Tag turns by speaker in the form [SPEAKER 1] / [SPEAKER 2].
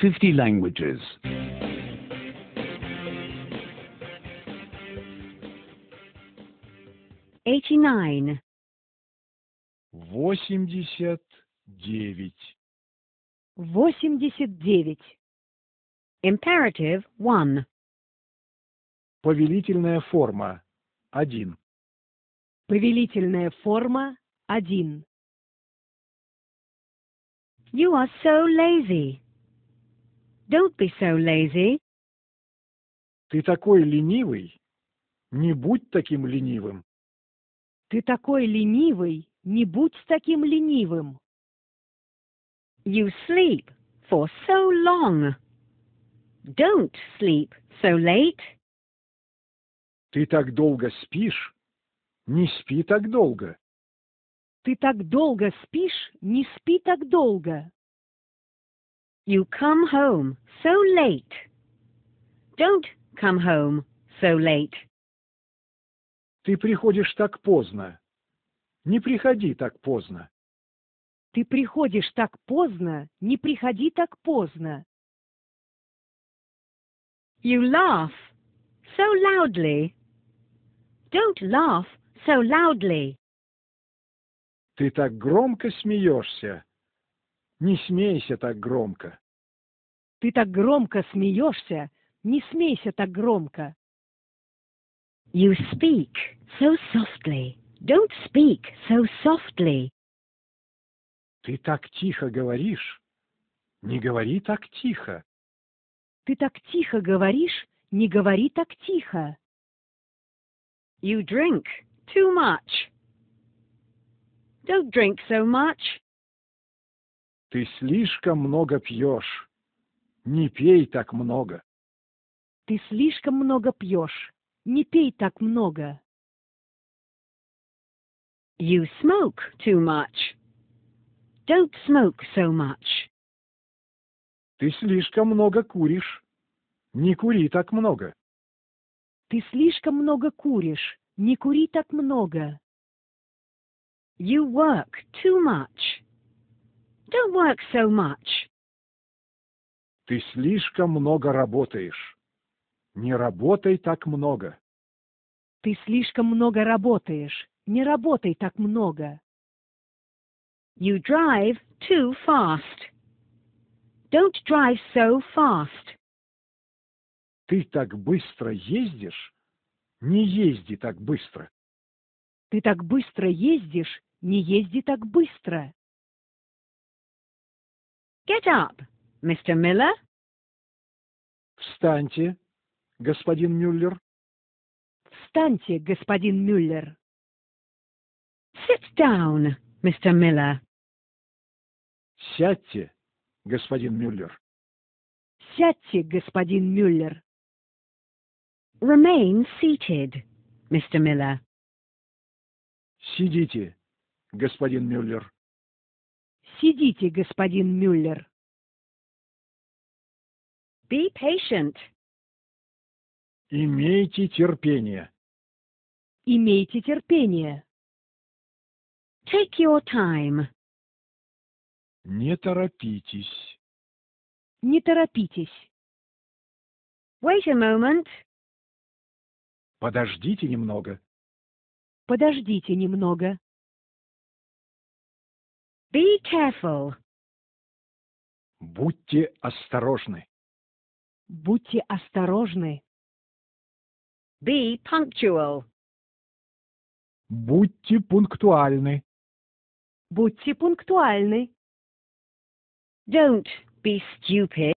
[SPEAKER 1] 50 languages.
[SPEAKER 2] Eighty-nine. Восемьдесят
[SPEAKER 3] девять.
[SPEAKER 2] Восемьдесят девять. Imperative one. Повелительная форма один. Повелительная форма один. You are so lazy. Don't be so lazy. Ты такой ленивый. Не будь таким ленивым. Ты такой ленивый. Не будь таким ленивым. You sleep for so long. Don't sleep so late.
[SPEAKER 1] Ты так долго спишь. Не спи так долго.
[SPEAKER 2] Ты так долго спишь, не спи так долго. You come home so late. Don't come home so late. Ты приходишь так поздно. Не приходи так поздно. Ты приходишь так поздно, не приходи так поздно. You laugh so loudly. Don't laugh so loudly.
[SPEAKER 1] Ты так громко смеешься. Не смейся так громко.
[SPEAKER 2] Ты так громко смеешься. Не смейся так громко. You speak so softly. Don't speak so softly.
[SPEAKER 1] Ты так тихо говоришь. Не говори так
[SPEAKER 2] тихо. Ты так тихо говоришь, не говори так тихо. You drink too much. Don't drink so much.
[SPEAKER 1] Ты слишком много пьешь.
[SPEAKER 3] Не пей так много.
[SPEAKER 2] Ты слишком много пьешь. Не пей так много. You smoke too much. Don't smoke so much.
[SPEAKER 3] Ты
[SPEAKER 1] слишком много куришь. Не кури так много. Ты
[SPEAKER 2] слишком много куришь. Не кури так много. You work too much. Don't work so much.
[SPEAKER 1] Ты слишком много работаешь. Не работай так много.
[SPEAKER 2] Ты слишком много работаешь. Не работай так много. You drive too fast. Don't drive so fast. Ты так быстро ездишь?
[SPEAKER 3] Не езди так быстро.
[SPEAKER 2] Ты так быстро ездишь? Не езди так быстро. Get up. Мистер Миллер. Встаньте, господин Мюллер. Встаньте, господин Мюллер. Sit down, Mr. Miller.
[SPEAKER 3] Сядьте, господин Мюллер.
[SPEAKER 2] Сядьте, господин Мюллер. Remain seated, мистер Миллер.
[SPEAKER 3] Сидите, господин Мюллер.
[SPEAKER 2] Сидите, господин Мюллер. Be patient.
[SPEAKER 3] Имейте терпение.
[SPEAKER 2] Имейте терпение. Take your time. Не торопитесь. Не торопитесь. Wait a moment.
[SPEAKER 3] Подождите немного.
[SPEAKER 2] Подождите немного. Be careful.
[SPEAKER 3] Будьте осторожны.
[SPEAKER 2] Будьте осторожны. Be punctual.
[SPEAKER 3] Будьте пунктуальны.
[SPEAKER 2] Будьте пунктуальны. Don't be stupid.